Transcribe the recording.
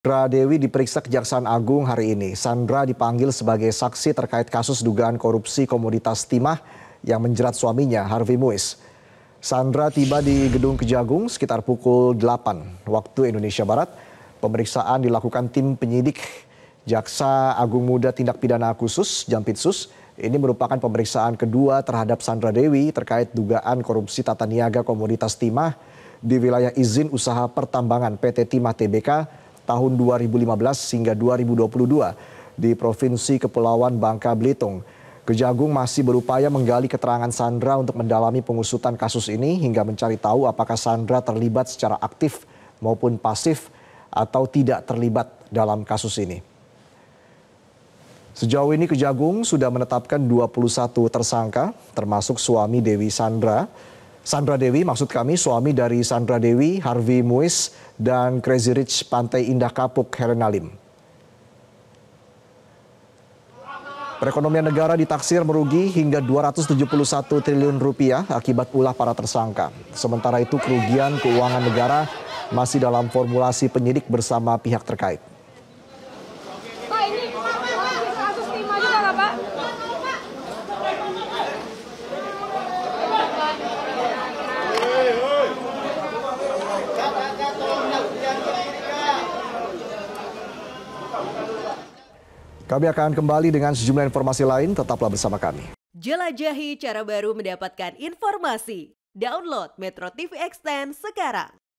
Sandra Dewi diperiksa Kejaksaan Agung hari ini. Sandra dipanggil sebagai saksi terkait kasus dugaan korupsi komoditas timah yang menjerat suaminya Harvey Muiz. Sandra tiba di Gedung Kejagung sekitar pukul 8 waktu Indonesia Barat. Pemeriksaan dilakukan tim penyidik Jaksa Agung Muda Tindak Pidana Khusus Jampitsus. Ini merupakan pemeriksaan kedua terhadap Sandra Dewi terkait dugaan korupsi tata niaga komoditas timah di wilayah izin usaha pertambangan PT Timah TBK tahun 2015 hingga 2022 di Provinsi Kepulauan Bangka Belitung. Kejagung masih berupaya menggali keterangan Sandra untuk mendalami pengusutan kasus ini hingga mencari tahu apakah Sandra terlibat secara aktif maupun pasif atau tidak terlibat dalam kasus ini. Sejauh ini Kejagung sudah menetapkan 21 tersangka termasuk suami Dewi Sandra Sandra Dewi, maksud kami suami dari Sandra Dewi, Harvey Muiz, dan Crazy Rich Pantai Indah Kapuk, Helena Lim. Perekonomian negara ditaksir merugi hingga 271 triliun rupiah akibat ulah para tersangka. Sementara itu kerugian keuangan negara masih dalam formulasi penyidik bersama pihak terkait. Oh, ini Kami akan kembali dengan sejumlah informasi lain, tetaplah bersama kami. Jelajahi cara baru mendapatkan informasi. Download Metro TV Extend sekarang.